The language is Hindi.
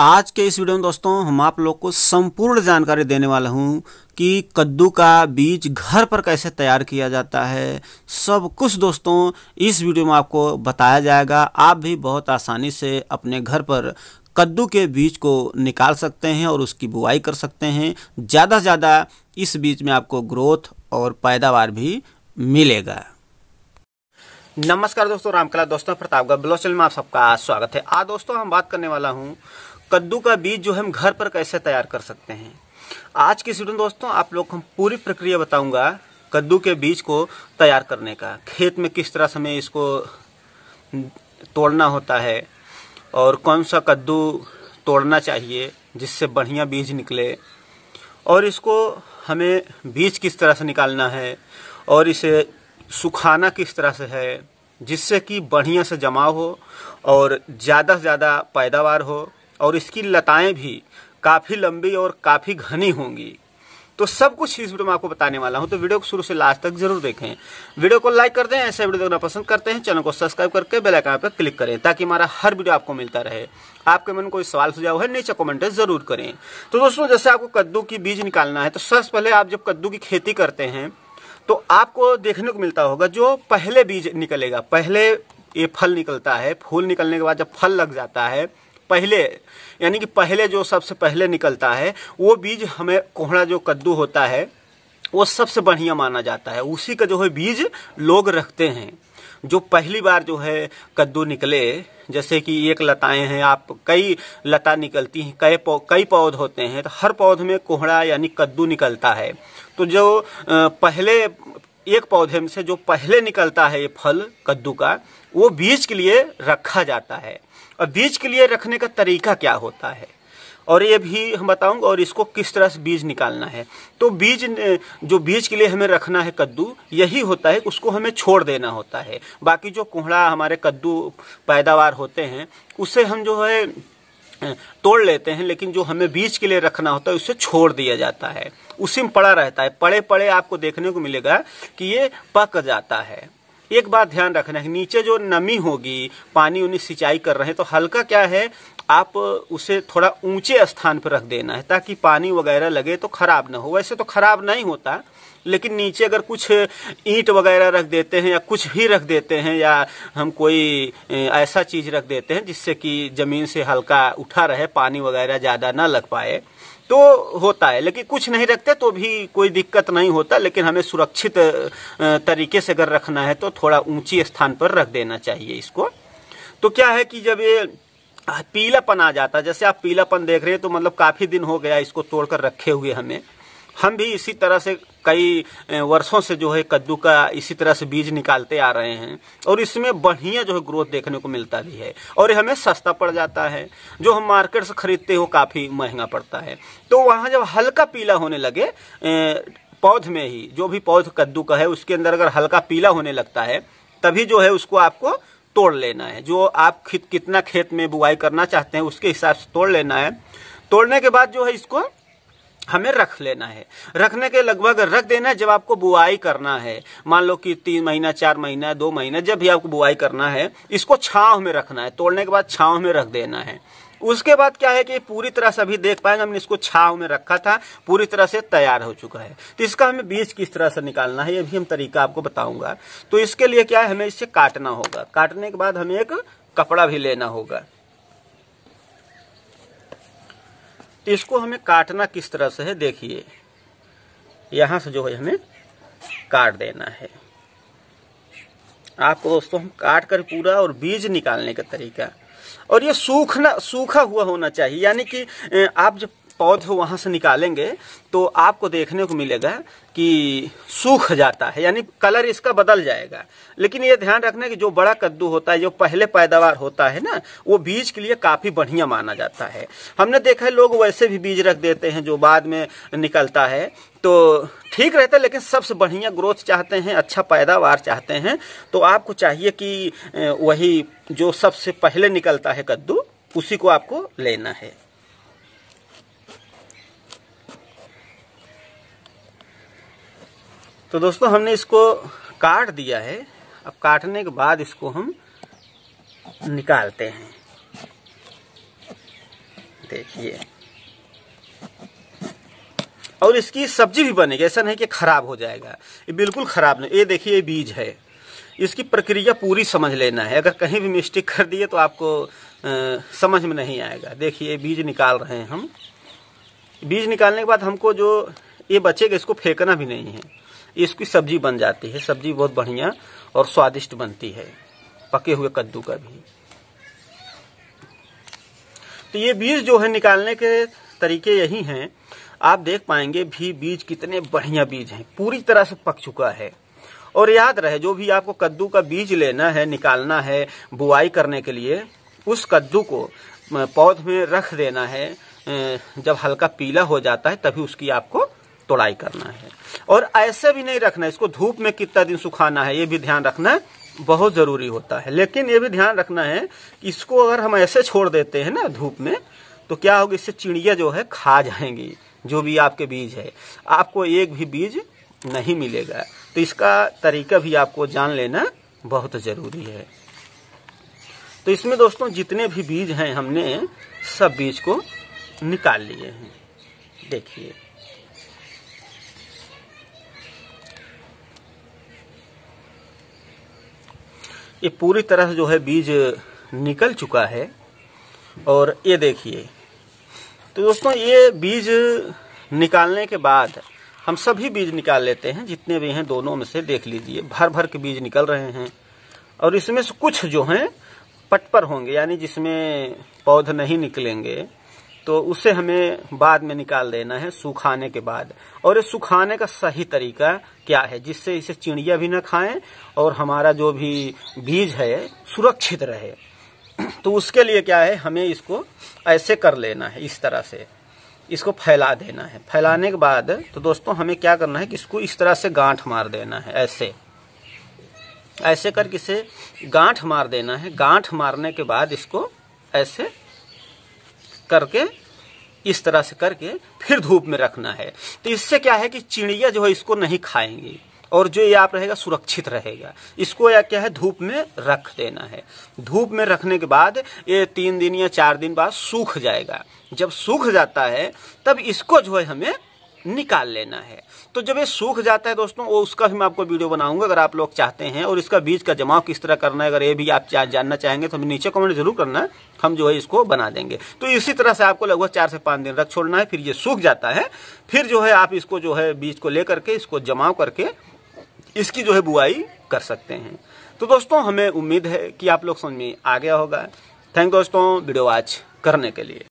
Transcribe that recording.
आज के इस वीडियो में दोस्तों हम आप लोग को संपूर्ण जानकारी देने वाला हूँ कि कद्दू का बीज घर पर कैसे तैयार किया जाता है सब कुछ दोस्तों इस वीडियो में आपको बताया जाएगा आप भी बहुत आसानी से अपने घर पर कद्दू के बीज को निकाल सकते हैं और उसकी बुआई कर सकते हैं ज़्यादा से ज़्यादा इस बीज में आपको ग्रोथ और पैदावार भी मिलेगा नमस्कार दोस्तों रामकला दोस्तों प्रतापगढ़ ब्लॉक चैनल में आप सबका स्वागत है आज दोस्तों हम बात करने वाला हूँ कद्दू का बीज जो हम घर पर कैसे तैयार कर सकते हैं आज की स्टूडेंट दोस्तों आप लोग हम पूरी प्रक्रिया बताऊंगा कद्दू के बीज को तैयार करने का खेत में किस तरह से हमें इसको तोड़ना होता है और कौन सा कद्दू तोड़ना चाहिए जिससे बढ़िया बीज निकले और इसको हमें बीज किस तरह से निकालना है और इसे सुखाना किस तरह से है जिससे कि बढ़िया से जमाव हो और ज़्यादा से ज़्यादा पैदावार हो और इसकी लताएं भी काफ़ी लंबी और काफ़ी घनी होंगी तो सब कुछ इस वीडियो में आपको बताने वाला हूं तो वीडियो को शुरू से लास्ट तक जरूर देखें वीडियो को लाइक कर दें ऐसे वीडियो देखना पसंद करते हैं चैनल को सब्सक्राइब करके बेल आइकन पर क्लिक करें ताकि हमारा हर वीडियो आपको मिलता रहे आपके मन कोई सवाल सुझाव है नीचे कमेंट जरूर करें तो दोस्तों जैसे आपको कद्दू की बीज निकालना है तो सबसे पहले आप जब कद्दू की खेती करते हैं तो आपको देखने को मिलता होगा जो पहले बीज निकलेगा पहले ये फल निकलता है फूल निकलने के बाद जब फल लग जाता है पहले यानी कि पहले जो सबसे पहले निकलता है वो बीज हमें कोहड़ा जो कद्दू होता है वो सबसे बढ़िया माना जाता है उसी का जो है बीज लोग रखते हैं जो पहली बार जो है कद्दू निकले जैसे कि एक लताएं हैं आप कई लता निकलती हैं कई कई पौध होते हैं तो हर पौध में कोहड़ा यानी कद्दू निकलता है तो जो पहले एक पौधे में से जो पहले निकलता है ये फल कद्दू का वो बीज के लिए रखा जाता है और बीज के लिए रखने का तरीका क्या होता है और ये भी हम बताऊंगा और इसको किस तरह से बीज निकालना है तो बीज जो बीज के लिए हमें रखना है कद्दू यही होता है उसको हमें छोड़ देना होता है बाकी जो कोहड़ा हमारे कद्दू पैदावार होते हैं उसे हम जो है तोड़ लेते हैं लेकिन जो हमें बीज के लिए रखना होता है उसे छोड़ दिया जाता है उसी में पड़ा रहता है पड़े पड़े आपको देखने को मिलेगा कि ये पक जाता है एक बात ध्यान रखना है नीचे जो नमी होगी पानी उन्हें सिंचाई कर रहे हैं तो हल्का क्या है आप उसे थोड़ा ऊंचे स्थान पर रख देना है ताकि पानी वगैरह लगे तो खराब ना हो वैसे तो खराब नहीं होता लेकिन नीचे अगर कुछ ईंट वगैरह रख देते हैं या कुछ भी रख देते हैं या हम कोई ऐसा चीज रख देते हैं जिससे कि जमीन से हल्का उठा रहे पानी वगैरह ज्यादा ना लग पाए तो होता है लेकिन कुछ नहीं रखते तो भी कोई दिक्कत नहीं होता लेकिन हमें सुरक्षित तरीके से अगर रखना है तो थोड़ा ऊंची स्थान पर रख देना चाहिए इसको तो क्या है कि जब ये पीलापन आ जाता जैसे आप पीलापन देख रहे हैं तो मतलब काफ़ी दिन हो गया इसको तोड़कर रखे हुए हमें हम भी इसी तरह से कई वर्षों से जो है कद्दू का इसी तरह से बीज निकालते आ रहे हैं और इसमें बढ़िया जो है ग्रोथ देखने को मिलता भी है और हमें सस्ता पड़ जाता है जो हम मार्केट से खरीदते हो काफ़ी महंगा पड़ता है तो वहां जब हल्का पीला होने लगे पौध में ही जो भी पौध कद्दू का है उसके अंदर अगर हल्का पीला होने लगता है तभी जो है उसको आपको तोड़ लेना है जो आप कितना खेत में बुआई करना चाहते हैं उसके हिसाब से तोड़ लेना है तोड़ने के बाद जो है इसको हमें रख लेना है रखने के लगभग रख देना है जब आपको बुआई करना है मान लो कि तीन महीना चार महीना दो महीना जब भी आपको बुआई करना है इसको छांव में रखना है तोड़ने के बाद छांव में रख देना है उसके बाद क्या है कि पूरी तरह से अभी देख पाएंगे हमने इसको छाव में रखा था पूरी तरह से तैयार हो चुका है तो इसका हमें बीज किस तरह से निकालना है ये भी हम तरीका आपको बताऊंगा तो इसके लिए क्या है हमें इसे काटना होगा काटने के बाद हमें एक कपड़ा भी लेना होगा इसको हमें काटना किस तरह से है देखिए यहाँ से जो है हमें काट देना है आपको दोस्तों हम काट कर पूरा और बीज निकालने का तरीका और ये सूखना सूखा हुआ होना चाहिए यानी कि आप जब पौध वहां से निकालेंगे तो आपको देखने को मिलेगा कि सूख जाता है यानी कलर इसका बदल जाएगा लेकिन ये ध्यान रखना कि जो बड़ा कद्दू होता है जो पहले पैदावार होता है ना वो बीज के लिए काफी बढ़िया माना जाता है हमने देखा है लोग वैसे भी बीज रख देते हैं जो बाद में निकलता है तो ठीक रहता है लेकिन सबसे बढ़िया ग्रोथ चाहते हैं अच्छा पैदावार चाहते हैं तो आपको चाहिए कि वही जो सबसे पहले निकलता है कद्दू उसी को आपको लेना है तो दोस्तों हमने इसको काट दिया है अब काटने के बाद इसको हम निकालते हैं देखिए और इसकी सब्जी भी बनेगी ऐसा नहीं कि खराब हो जाएगा ये बिल्कुल खराब नहीं ये देखिए ये बीज है इसकी प्रक्रिया पूरी समझ लेना है अगर कहीं भी मिस्टेक कर दिए तो आपको आ, समझ में नहीं आएगा देखिए बीज निकाल रहे हैं हम बीज निकालने के बाद हमको जो ये बचेगा इसको फेंकना भी नहीं है इसकी सब्जी बन जाती है सब्जी बहुत बढ़िया और स्वादिष्ट बनती है पके हुए कद्दू का भी तो ये बीज जो है निकालने के तरीके यही हैं आप देख पाएंगे भी बीज कितने बढ़िया बीज हैं पूरी तरह से पक चुका है और याद रहे जो भी आपको कद्दू का बीज लेना है निकालना है बुआई करने के लिए उस कद्दू को पौध में रख देना है जब हल्का पीला हो जाता है तभी उसकी आपको तोड़ाई करना है और ऐसे भी नहीं रखना इसको धूप में कितना दिन सुखाना है ये भी ध्यान रखना बहुत जरूरी होता है लेकिन ये भी ध्यान रखना है कि इसको अगर हम ऐसे छोड़ देते हैं ना धूप में तो क्या होगा इससे चिड़िया जो है खा जाएंगी जो भी आपके बीज है आपको एक भी बीज नहीं मिलेगा तो इसका तरीका भी आपको जान लेना बहुत जरूरी है तो इसमें दोस्तों जितने भी बीज हैं हमने सब बीज को निकाल लिए हैं देखिए ये पूरी तरह जो है बीज निकल चुका है और ये देखिए तो दोस्तों ये बीज निकालने के बाद हम सभी बीज निकाल लेते हैं जितने भी हैं दोनों में से देख लीजिए भर भर के बीज निकल रहे हैं और इसमें से कुछ जो हैं पट पर होंगे यानी जिसमें पौध नहीं निकलेंगे तो उसे हमें बाद में निकाल देना है सुखाने के बाद और ये सुखाने का सही तरीका क्या है जिससे इसे चिड़िया भी ना खाएं और हमारा जो भी बीज है सुरक्षित रहे तो उसके लिए क्या है हमें इसको ऐसे कर लेना है इस तरह से इसको फैला देना है फैलाने के बाद तो दोस्तों हमें क्या करना है कि इसको इस तरह से गांठ मार देना है ऐसे ऐसे करके इसे गांठ मार देना है गांठ मारने के बाद इसको ऐसे करके इस तरह से करके फिर धूप में रखना है तो इससे क्या है कि चिड़िया जो है इसको नहीं खाएंगी और जो ये आप रहेगा सुरक्षित रहेगा इसको या क्या है धूप में रख देना है धूप में रखने के बाद ये तीन दिन या चार दिन बाद सूख जाएगा जब सूख जाता है तब इसको जो है हमें निकाल लेना है तो जब ये सूख जाता है दोस्तों वो उसका भी मैं आपको वीडियो बनाऊंगा अगर आप लोग चाहते हैं और इसका बीज का जमाव किस तरह करना है अगर ये भी आप जानना चाहेंगे तो हमें नीचे कमेंट जरूर करना हम जो है इसको बना देंगे तो इसी तरह से आपको लगभग चार से पाँच दिन रख छोड़ना है फिर ये सूख जाता है फिर जो है आप इसको जो है बीज को लेकर के इसको जमाव करके इसकी जो है बुआई कर सकते हैं तो दोस्तों हमें उम्मीद है कि आप लोग समझ में आ गया होगा थैंक दोस्तों वीडियो वॉच करने के लिए